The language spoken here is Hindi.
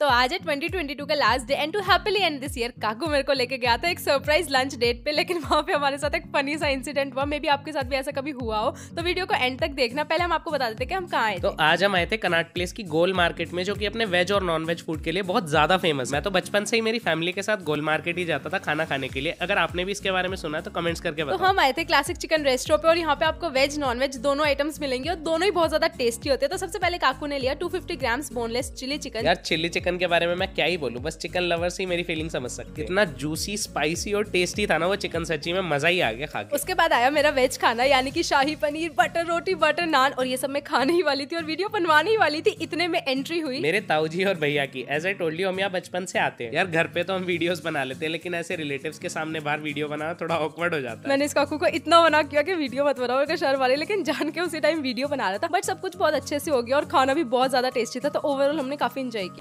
तो आज है 2022 का last day and to happily end this year Kaku मेरे को लेके गया था एक सरप्राइज लंच डेट पे लेकिन वहाँ पे हमारे साथ एक फनी सा इंसिडेंट हुआ मे बी आपके साथ भी ऐसा कभी हुआ हो तो वीडियो को एंड तक देखना पहले हम आपको बता देते कि हम कहाँ आए तो आज हम आए थे कनाट प्लेस की गोल मार्केट में जो कि अपने वेज और नॉन वेज फूड के लिए बहुत ज्यादा फेमस मैं तो बचपन से ही मेरी फैमिली के साथ गोल मार्केट ही जाता था खाना खाने के लिए अगर आपने भी इसके बारे में सुना तो कमेंट्स करके तो बताओ तो हम आए थे क्लासिक चिकन रेस्टोरेंट पे और यहाँ पे आपको वेज नॉन वेज दोनों आइटम्स मिलेंगे और दोनों ही बहुत ज्यादा टेस्टी होते हैं तो सबसे पहले काकू ने लिया two fifty grams boneless chilli chicken यार चिली चिकन चिकन के बारे में मैं क्या ही बोलूँ बस चिकन लवर्स ही मेरी फीलिंग समझ सकती है इतना जूसी स्पाइसी और टेस्टी था ना वो चिकन सच्ची में मजा ही आ गया खा के उसके बाद आया मेरा वेज खाना यानी कि शाही पनीर बटर रोटी बटर नान और ये सब मैं खाने ही वाली थी और वीडियो बनवाने ही वाली थी इतने में एंट्री हुई मेरे ताऊजी और भैया की एज आई टोल्ड यू हम यहाँ बचपन से आते हैं यार घर पे तो हम वीडियो बना लेते हैं लेकिन ऐसे रिलेटिव के सामने बाहर वीडियो बनाना थोड़ा ऑकवर्ड हो जाता है मैंने इस काकू को इतना मना किया कि वीडियो मत बनाओ शहर वाले लेकिन जान के उसी टाइम वीडियो बना रहा था बट सब कुछ बहुत अच्छे से हो गया और खाना भी बहुत ज्यादा टेस्टी था तो ओवरऑल हमने काफी इंजॉय किया